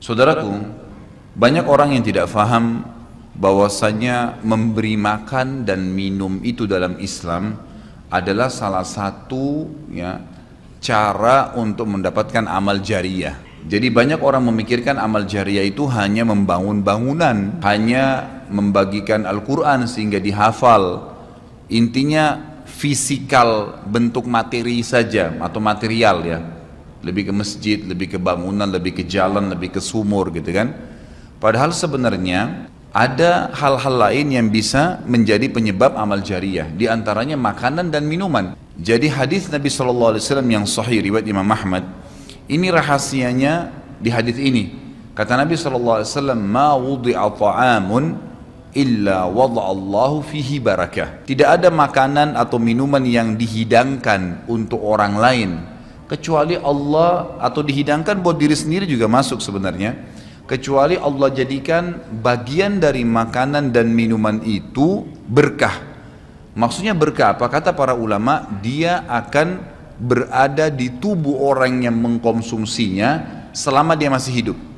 Saudaraku, banyak orang yang tidak faham bahwasanya memberi makan dan minum itu dalam Islam adalah salah satu ya cara untuk mendapatkan amal jariah. Jadi banyak orang memikirkan amal jariah itu hanya membangun bangunan, hanya membagikan Al-Qur'an sehingga dihafal. Intinya fisikal bentuk materi saja atau material ya lebih ke masjid, lebih ke bangunan, lebih ke jalan, lebih ke sumur gitu kan. Padahal sebenarnya ada hal-hal lain yang bisa menjadi penyebab amal jariah, di antaranya makanan dan minuman. Jadi hadis Nabi Shallallahu Alaihi Wasallam yang sahih riwayat Imam Ahmad, ini rahasianya di hadis ini. Kata Nabi Shallallahu Alaihi Wasallam, "Ma wudi'a ta'amun illa wada'allahu fihi barakah. Tidak ada makanan atau minuman yang dihidangkan untuk orang lain kecuali Allah atau dihidangkan buat diri sendiri juga masuk sebenarnya kecuali Allah jadikan bagian dari makanan dan minuman itu berkah maksudnya berkah apa kata para ulama dia akan berada di tubuh orang yang mengkonsumsinya selama dia masih hidup